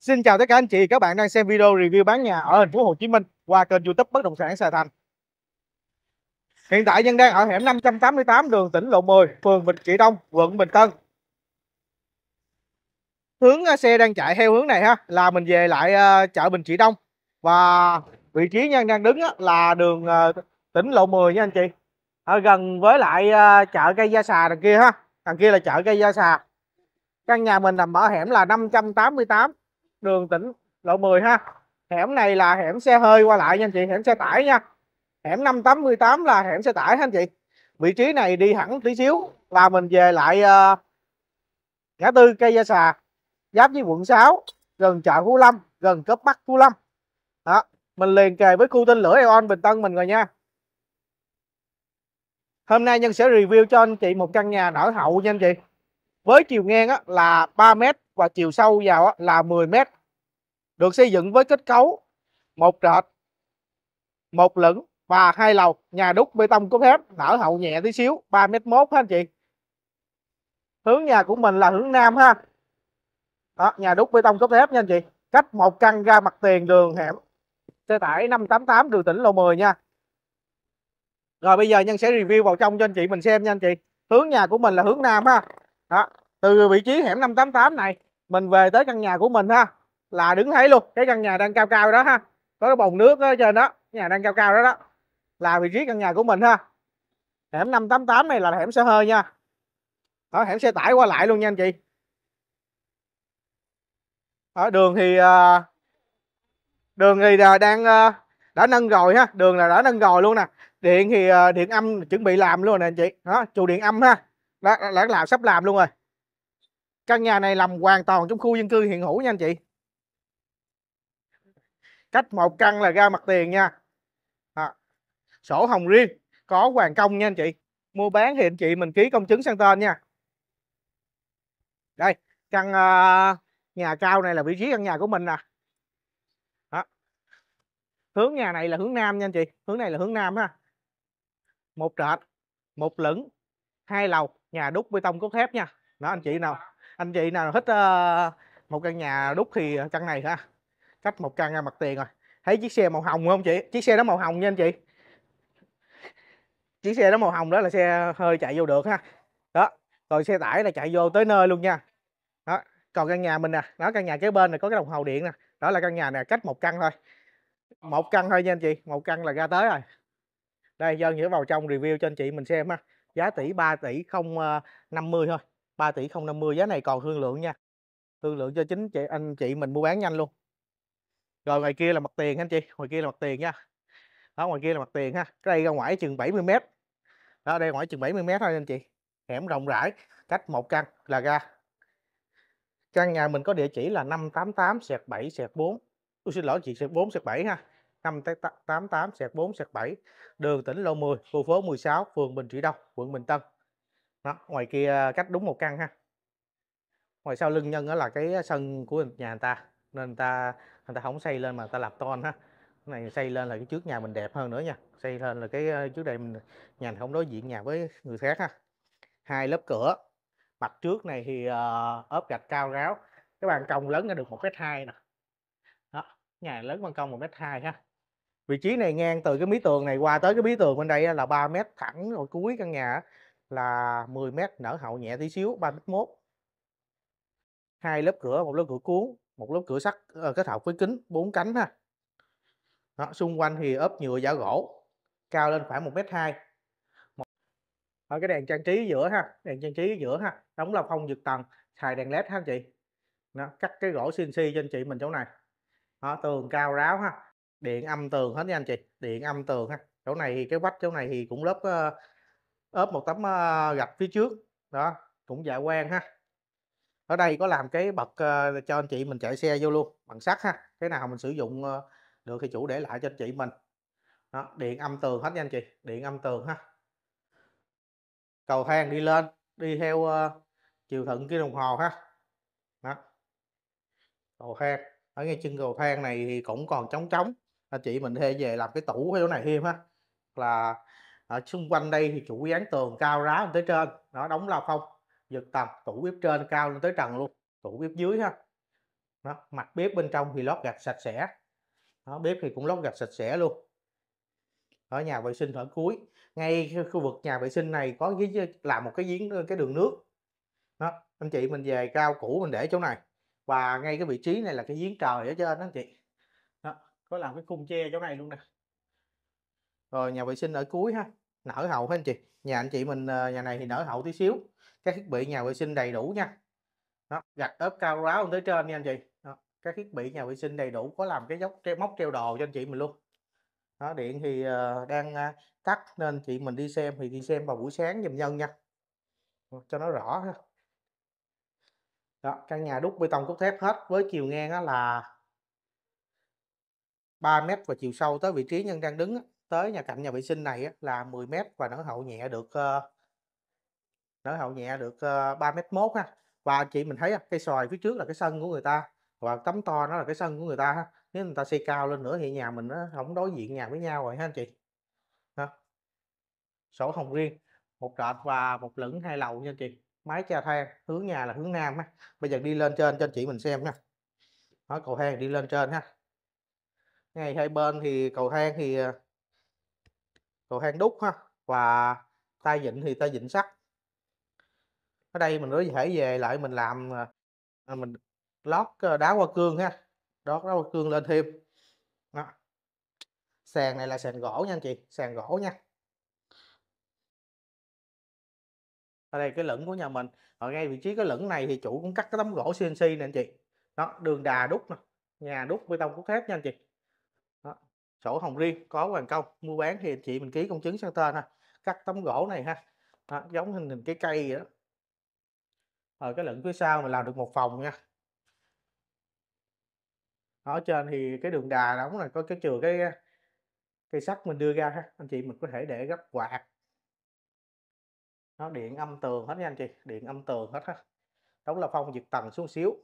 Xin chào tất cả anh chị, các bạn đang xem video review bán nhà ở thành phố Hồ Chí Minh qua kênh YouTube Bất động sản Sài Thành. Hiện tại nhân đang ở hẻm 588 đường tỉnh Lộ 10, phường Bình Trị Đông, quận Bình Tân. Hướng à, xe đang chạy theo hướng này ha là mình về lại à, chợ Bình Trị Đông và vị trí nhân đang đứng là đường à, tỉnh Lộ 10 nha anh chị. Ở gần với lại chợ cây da xà đằng kia ha. Đằng kia là chợ cây da xà. Căn nhà mình nằm ở hẻm là 588 đường tỉnh lộ 10 ha hẻm này là hẻm xe hơi qua lại nha anh chị hẻm xe tải nha hẻm 588 là hẻm xe tải ha anh chị vị trí này đi hẳn tí xíu là mình về lại uh, ngã tư cây gia xà giáp với quận 6 gần chợ Phú Lâm gần cấp Bắc Phú Lâm đó mình liền kề với khu tên lửa Eon Bình Tân mình rồi nha hôm nay nhân sẽ review cho anh chị một căn nhà nở hậu nha anh chị với chiều ngang á, là 3 mét và chiều sâu vào là 10 mét được xây dựng với kết cấu một trệt một lửng và hai lầu nhà đúc bê tông cốt thép nở hậu nhẹ tí xíu 3 mét mốt ha anh chị hướng nhà của mình là hướng nam ha đó nhà đúc bê tông cốt thép nha anh chị cách một căn ra mặt tiền đường hẻm xe tải 588 đường tỉnh lộ 10 nha rồi bây giờ nhân sẽ review vào trong cho anh chị mình xem nha anh chị hướng nhà của mình là hướng nam ha đó từ vị trí hẻm 588 này mình về tới căn nhà của mình ha là đứng thấy luôn cái căn nhà đang cao cao đó ha có cái bồn nước ở trên đó nhà đang cao cao đó đó là vị trí căn nhà của mình ha hẻm 588 này là hẻm xe hơi nha đó hẻm xe tải qua lại luôn nha anh chị ở đường thì à, đường thì à, đang à, đã nâng rồi ha đường là đã nâng rồi luôn nè điện thì điện âm chuẩn bị làm luôn nè anh chị đó trụ điện âm ha đã, đã làm sắp làm luôn rồi căn nhà này nằm hoàn toàn trong khu dân cư hiện hữu nha anh chị cách một căn là ra mặt tiền nha à, sổ hồng riêng có hoàn công nha anh chị mua bán thì anh chị mình ký công chứng sang tên nha đây căn uh, nhà cao này là vị trí căn nhà của mình nè à. hướng nhà này là hướng nam nha anh chị hướng này là hướng nam ha một trệt một lửng hai lầu nhà đúc bê tông cốt thép nha đó anh chị nào anh chị nào thích uh, một căn nhà đúc thì căn này ha cách một căn ra mặt tiền rồi thấy chiếc xe màu hồng không chị chiếc xe đó màu hồng nha anh chị chiếc xe đó màu hồng đó là xe hơi chạy vô được ha đó rồi xe tải là chạy vô tới nơi luôn nha đó còn căn nhà mình nè đó căn nhà kế bên này có cái đồng hồ điện nè đó là căn nhà nè cách một căn thôi ờ. một căn thôi nha anh chị một căn là ra tới rồi đây dân sẽ vào trong review cho anh chị mình xem ha giá tỷ 3 tỷ không 50 ờ, thôi 3.050.000 giá này còn thương lượng nha. Thương lượng cho chính chị anh chị mình mua bán nhanh luôn. Rồi ngoài kia là mặt tiền anh chị, ngoài kia là mặt tiền nha. Đó ngoài kia là mặt tiền ha. Cái đây ra ngoài chừng 70 mét, Đó đây ngoài chừng 70 mét thôi anh chị. Hẻm rộng rãi, cách một căn là ra. Căn nhà mình có địa chỉ là 588 7 4. Tôi xin lỗi chị 4 7 ha. 588 4 7 đường tỉnh Lộ 10, khu phố 16, phường Bình Trị Đông, quận Bình Tân đó ngoài kia à, cách đúng một căn ha ngoài sau lưng nhân đó là cái sân của nhà người ta nên người ta người ta không xây lên mà người ta lập ton ha cái này xây lên là cái trước nhà mình đẹp hơn nữa nha xây lên là cái à, trước đây mình nhà mình không đối diện nhà với người khác ha hai lớp cửa mặt trước này thì uh, ốp gạch cao ráo cái bàn công lớn đã được một mét hai nè đó nhà lớn ban công một mét hai ha vị trí này ngang từ cái mí tường này qua tới cái mí tường bên đây là 3 mét thẳng rồi cuối căn nhà là 10 mét nở hậu nhẹ tí xíu 3m1 hai lớp cửa một lớp cửa cuốn một lớp cửa sắt ờ, kết hợp với kính bốn cánh ha đó, xung quanh thì ốp nhựa giả gỗ cao lên khoảng 1m2 ở ờ, cái đèn trang trí giữa ha đèn trang trí giữa ha đóng là phong dược tầng xài đèn led ha anh chị đó, cắt cái gỗ CNC cho anh chị mình chỗ này đó, tường cao ráo ha điện âm tường hết nha anh chị điện âm tường ha chỗ này thì cái vách chỗ này thì cũng lớp uh, ốp một tấm ờ, gạch phía trước đó cũng dạ quen ha ở đây có làm cái bậc ờ, cho anh chị mình chạy xe vô luôn bằng sắt ha cái nào mình sử dụng ờ, được thì chủ để lại cho anh chị mình đó, điện âm tường hết nha anh chị điện âm tường ha cầu thang đi lên đi theo uh, chiều thuận cái đồng hồ ha đó. cầu thang ở ngay chân cầu thang này thì cũng còn trống trống anh chị mình thuê về làm cái tủ cái chỗ này thêm ha là ở xung quanh đây thì chủ dự án tường cao ráo lên tới trên nó đóng lao phong giật tầm tủ bếp trên cao lên tới trần luôn tủ bếp dưới ha đó, mặt bếp bên trong thì lót gạch sạch sẽ đó, bếp thì cũng lót gạch sạch sẽ luôn ở nhà vệ sinh ở cuối ngay khu vực nhà vệ sinh này có cái làm một cái giếng cái đường nước đó anh chị mình về cao cũ mình để chỗ này và ngay cái vị trí này là cái giếng trời ở trên đó anh chị đó có làm cái khung che chỗ này luôn nè rồi nhà vệ sinh ở cuối ha nở hậu hết anh chị nhà anh chị mình ờ, nhà này thì nở hậu tí xíu các thiết bị nhà vệ sinh đầy đủ nha đó, gạch ốp cao ráo tới trên nha anh chị đó, các thiết bị nhà vệ sinh đầy đủ có làm cái dốc treo móc treo đồ cho anh chị mình luôn đó, điện thì ờ, đang ờ, tắt nên chị mình đi xem thì đi xem vào buổi sáng dùm nhân nha cho nó rõ ha. đó căn nhà đúc bê tông cốt thép hết với chiều ngang là 3 mét và chiều sâu tới vị trí nhân đang đứng tới nhà cạnh nhà vệ sinh này là 10 mét và nở hậu nhẹ được ờ, nở hậu nhẹ được uh, ờ, 3 mét mốt ha và chị mình thấy cây xoài phía trước là cái sân của người ta và tấm to nó là cái sân của người ta ha nếu người ta xây cao lên nữa thì nhà mình nó không đối diện nhà với nhau rồi ha anh chị ha. sổ hồng riêng một trệt và một lửng hai lầu nha anh chị máy chà thang hướng nhà là hướng nam ha bây giờ đi lên trên cho anh chị mình xem nha đó, cầu thang đi lên trên ha ngay hai bên thì cầu thang thì ờ, rồi hang đúc ha và tay vịn thì tay vịn sắt ở đây mình có thể về lại mình làm à, à, mình lót ờ, đá hoa cương ha đó đá hoa cương lên thêm đó. sàn này là sàn gỗ nha anh chị sàn gỗ nha ở đây cái lửng của nhà mình ở ngay vị trí cái lửng này thì chủ cũng cắt cái tấm gỗ CNC nè anh chị đó đường đà đúc nè nhà đúc bê tông cốt thép nha anh chị sổ hồng riêng có hoàn công mua bán thì anh chị mình ký công chứng sang tên ha cắt tấm gỗ này ha đó, giống hình hình cái cây vậy đó rồi cái lửng phía sau mình làm được một phòng nha ở trên thì cái đường đà đóng là có cái chừa cái cây sắt mình đưa ra ha anh chị mình có thể để gấp quạt nó điện âm tường hết nha anh chị điện âm tường hết ha đóng là phong diệt tầng xuống xíu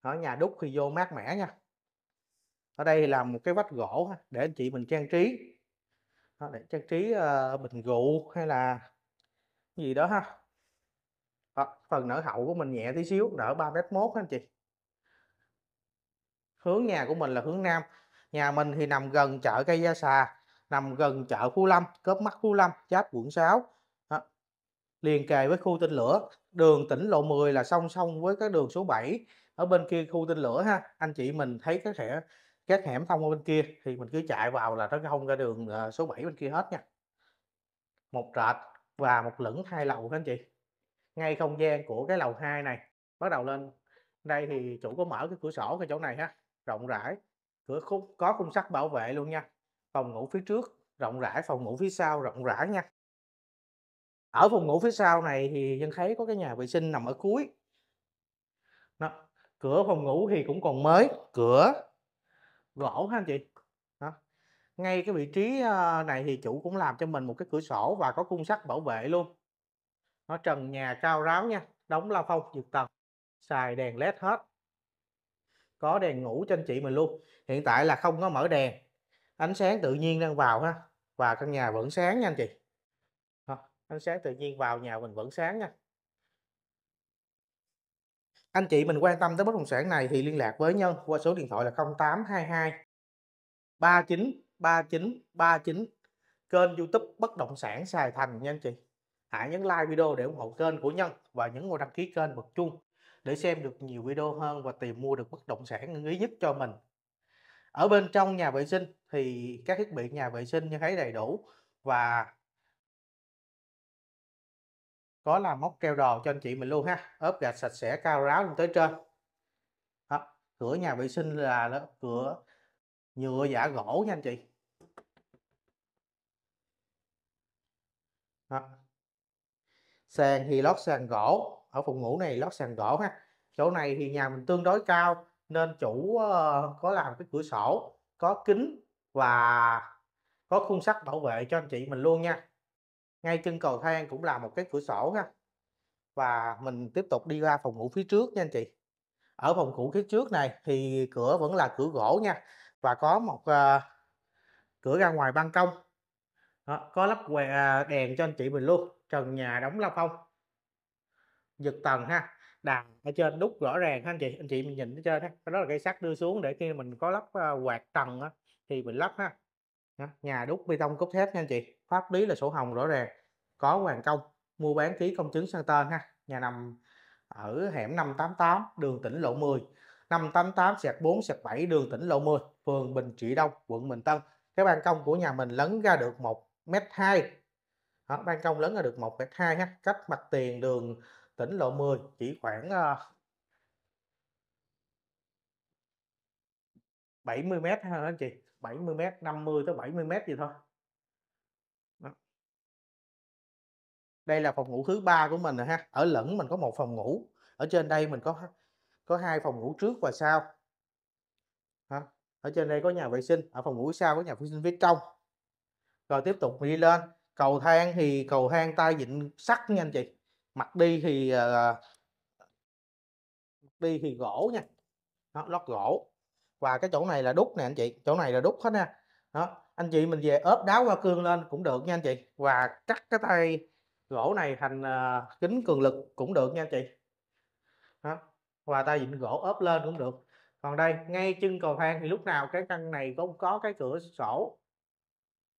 ở nhà đúc khi vô mát mẻ nha ở đây là một cái vách gỗ để anh chị mình trang trí để trang trí ờ, bình rượu hay là gì đó ha đó, phần nở hậu của mình nhẹ tí xíu nở 3 mét mốt anh chị hướng nhà của mình là hướng nam nhà mình thì nằm gần chợ cây gia xà nằm gần chợ khu lâm cớp mắt khu lâm giáp quận 6 đó. liền kề với khu tinh lửa đường tỉnh lộ 10 là song song với cái đường số 7 ở bên kia khu tinh lửa ha anh chị mình thấy có thể các hẻm thông ở bên kia thì mình cứ chạy vào là nó không ra đường ờ, số 7 bên kia hết nha một trệt và một lửng hai lầu các anh chị ngay không gian của cái lầu 2 này bắt đầu lên đây thì chủ có mở cái cửa sổ cái chỗ này ha rộng rãi cửa khung có khung sắt bảo vệ luôn nha phòng ngủ phía trước rộng rãi phòng ngủ phía sau rộng rãi nha ở phòng ngủ phía sau này thì dân thấy có cái nhà vệ sinh nằm ở cuối Đó. cửa phòng ngủ thì cũng còn mới cửa gỗ ha anh chị đó. ngay cái vị trí ờ, này thì chủ cũng làm cho mình một cái cửa sổ và có cung sắt bảo vệ luôn nó trần nhà cao ráo nha đóng la phong dược tầng xài đèn led hết có đèn ngủ cho anh chị mình luôn hiện tại là không có mở đèn ánh sáng tự nhiên đang vào ha và căn nhà vẫn sáng nha anh chị đó. ánh sáng tự nhiên vào nhà mình vẫn sáng nha anh chị mình quan tâm tới bất động sản này thì liên lạc với Nhân qua số điện thoại là 0822 39 39 39 kênh YouTube Bất động sản Sài Thành nha anh chị. Hãy nhấn like video để ủng hộ kênh của Nhân và nhấn vào đăng ký kênh bật chuông để xem được nhiều video hơn và tìm mua được bất động sản ưng ý nhất cho mình. Ở bên trong nhà vệ sinh thì các thiết bị nhà vệ sinh như thấy đầy đủ và có làm móc treo đồ cho anh chị mình luôn ha ốp gạch sạch sẽ cao ráo lên tới trên đó. cửa nhà vệ sinh là đó, cửa nhựa giả gỗ nha anh chị đó. sàn thì lót sàn gỗ ở phòng ngủ này lót sàn gỗ ha chỗ này thì nhà mình tương đối cao nên chủ ờ, có làm cái cửa sổ có kính và có khung sắt bảo vệ cho anh chị mình luôn nha ngay chân cầu thang cũng là một cái cửa sổ ha và mình tiếp tục đi ra phòng ngủ phía trước nha anh chị ở phòng ngủ phía trước này thì cửa vẫn là cửa gỗ nha và có một uh, cửa ra ngoài ban công Đó, có lắp què, à, đèn cho anh chị mình luôn trần nhà đóng la phong giật tầng ha đàn ở trên đúc rõ ràng ha anh chị anh chị mình nhìn ở trên đó, đó là cây sắt đưa xuống để khi mình có lắp ờ, quạt tầng á, thì mình lắp ha nhà đúc bê tông cốt thép nha anh chị pháp lý là sổ hồng rõ ràng có hoàn công mua bán ký công chứng sang tên ha nhà nằm ở hẻm 588 đường tỉnh lộ 10 588 sẹt 4 sẹt 7 đường tỉnh lộ 10 phường Bình Trị Đông quận Bình Tân cái ban công của nhà mình lấn ra được 1 m 2 Đó, ban công lớn ra được 1 m 2 ha cách mặt tiền đường tỉnh lộ 10 chỉ khoảng 70 ờ, mét ha anh chị 70 m 50 tới 70 mét gì thôi Đó. đây là phòng ngủ thứ ba của mình rồi ha ở lẫn mình có một phòng ngủ ở trên đây mình có có hai phòng ngủ trước và sau Đó. ở trên đây có nhà vệ sinh ở phòng ngủ sau có nhà vệ sinh phía trong rồi tiếp tục đi lên cầu thang thì cầu thang tay vịn sắt nha anh chị mặt đi thì uh, đi thì gỗ nha Đó, lót gỗ và cái chỗ này là đúc nè anh chị chỗ này là đúc hết nha đó anh chị mình về ốp đá qua cương lên cũng được nha anh chị và cắt cái tay gỗ này thành uh, kính cường lực cũng được nha anh chị đó. và ta vịn gỗ ốp lên cũng được còn đây ngay chân cầu thang thì lúc nào cái căn này cũng có cái cửa sổ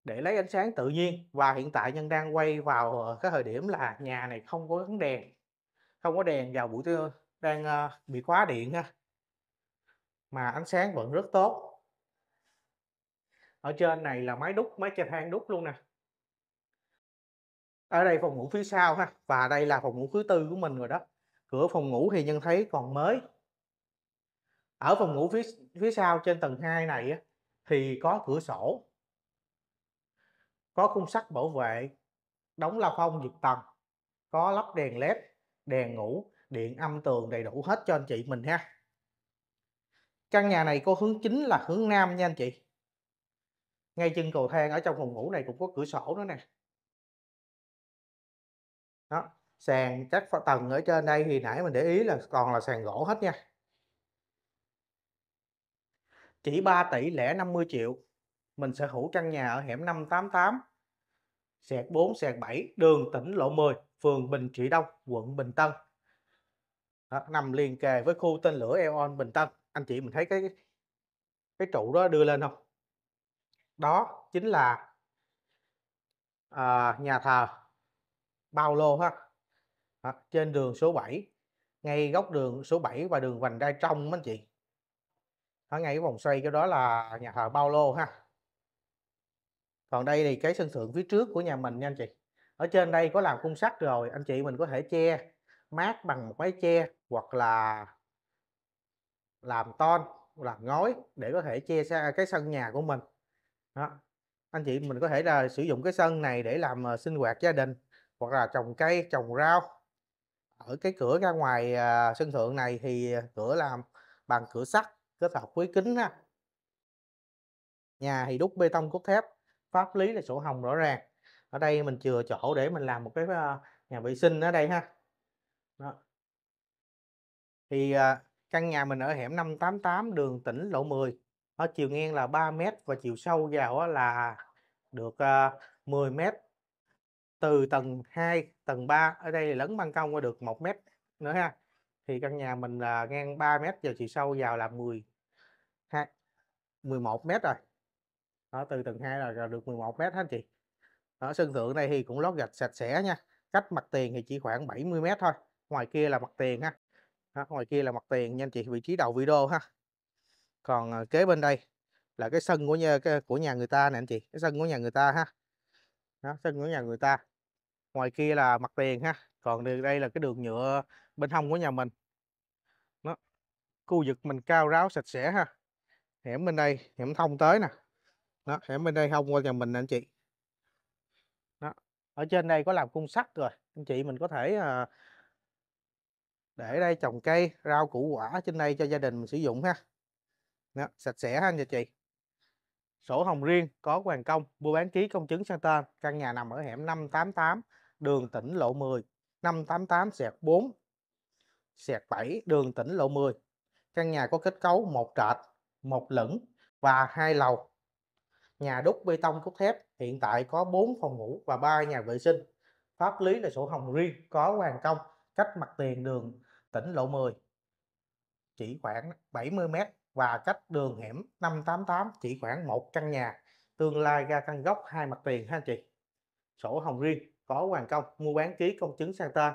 để lấy ánh sáng tự nhiên và hiện tại nhân đang quay vào ờ, cái thời điểm là nhà này không có gắn đèn không có đèn vào buổi tối đang uh, bị khóa điện ha mà ánh sáng vẫn rất tốt ở trên này là máy đúc máy chai than đúc luôn nè ở đây phòng ngủ phía sau ha và đây là phòng ngủ thứ tư của mình rồi đó cửa phòng ngủ thì nhân thấy còn mới ở phòng ngủ phía phía sau trên tầng 2 này á, thì có cửa sổ có khung sắt bảo vệ đóng la phong dược tầng có lắp đèn led đèn ngủ điện âm tường đầy đủ hết cho anh chị mình ha căn nhà này có hướng chính là hướng nam nha anh chị ngay chân cầu thang ở trong phòng ngủ này cũng có cửa sổ nữa nè đó sàn chắc tầng ở trên đây thì nãy mình để ý là còn là sàn gỗ hết nha chỉ 3 tỷ lẻ 50 triệu mình sở hữu căn nhà ở hẻm 588 sẹt 4 sẹt 7 đường tỉnh lộ 10 phường Bình Trị Đông quận Bình Tân đó, nằm liền kề với khu tên lửa Eon Bình Tân anh chị mình thấy cái cái trụ đó đưa lên không đó chính là à, nhà thờ Bao Lô ha à, trên đường số 7 ngay góc đường số 7 và đường vành đai trong anh chị ở ngay cái vòng xoay cái đó là nhà thờ Bao Lô ha còn đây thì cái sân thượng phía trước của nhà mình nha anh chị ở trên đây có làm khung sắt rồi anh chị mình có thể che mát bằng một cái che hoặc là làm ton làm ngói để có thể che ra cái sân nhà của mình đó anh chị mình có thể là sử dụng cái sân này để làm uh, sinh hoạt gia đình hoặc là trồng cây trồng rau ở cái cửa ra ngoài uh, sân thượng này thì ờ, cửa làm bằng cửa sắt kết hợp với kính ha nhà thì đúc bê tông cốt thép pháp lý là sổ hồng rõ ràng ở đây mình chừa chỗ để mình làm một cái uh, nhà vệ sinh ở đây ha đó. thì uh, Căn nhà mình ở hẻm 588 đường tỉnh lộ 10. Ở chiều ngang là 3 m và chiều sâu vào là được 10 ờ, m. Từ tầng 2, tầng 3 ở đây lấn ban công qua được 1 m nữa ha. Thì căn nhà mình là ngang 3 m và chiều sâu vào là 10 2, 11 m rồi. Đó, từ tầng 2 là được 11 m hết anh chị. Ở sân thượng này thì cũng lót gạch sạch sẽ nha. Cách mặt tiền thì chỉ khoảng 70 m thôi. Ngoài kia là mặt tiền ha ha, ngoài kia là mặt tiền nha anh chị vị trí đầu video ha còn ờ, kế bên đây là cái sân của nhà của nhà người ta nè anh chị cái sân của nhà người ta ha đó, sân của nhà người ta ngoài kia là mặt tiền ha còn đây là cái đường nhựa bên hông của nhà mình nó khu vực mình cao ráo sạch sẽ ha hẻm bên đây hẻm thông tới nè đó hẻm bên đây hông qua nhà mình nè anh chị đó ở trên đây có làm khung sắt rồi anh chị mình có thể uh, để đây trồng cây rau củ quả trên đây cho gia đình mình sử dụng ha đó, sạch sẽ ha anh chị sổ hồng riêng có hoàn công mua bán ký công chứng sang tên căn nhà nằm ở hẻm 588 đường tỉnh lộ 10 588 sẹt 4 sẹt 7 đường tỉnh lộ 10 căn nhà có kết cấu một trệt một lửng và hai lầu nhà đúc bê tông cốt thép hiện tại có 4 phòng ngủ và 3 nhà vệ sinh pháp lý là sổ hồng riêng có hoàn công cách mặt tiền đường tỉnh lộ 10 chỉ khoảng 70 m và cách đường hẻm 588 chỉ khoảng một căn nhà tương lai ra căn gốc hai mặt tiền ha anh chị sổ hồng riêng có hoàn công mua bán ký công chứng sang tên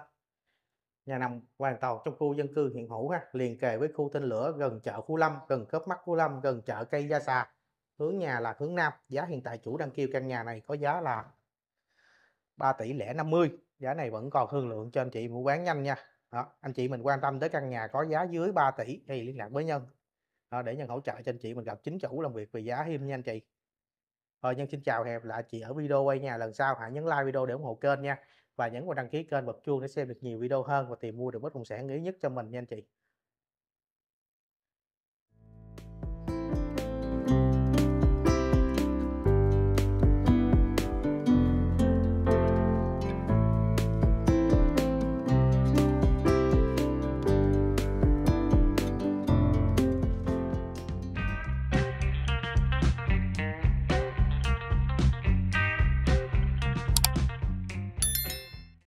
nhà nằm hoàn toàn trong khu dân cư hiện hữu ha liền kề với khu tên lửa gần chợ Phú Lâm gần khớp mắt Phú Lâm gần chợ cây gia xà hướng nhà là hướng Nam giá hiện tại chủ đang kêu căn nhà này có giá là 3 tỷ lẻ 50 giá này vẫn còn thương lượng cho anh chị mua bán nhanh nha đó, anh chị mình quan tâm tới căn nhà có giá dưới 3 tỷ thì liên lạc với nhân đó, để nhân hỗ trợ cho anh chị mình gặp chính chủ làm việc về giá hiêm nha anh chị rồi nhân xin chào hẹp lại chị ở video quay nhà lần sau hãy nhấn like video để ủng hộ kênh nha và nhấn vào đăng ký kênh bật chuông để xem được nhiều video hơn và tìm mua được bất động sản ý nhất cho mình nha anh chị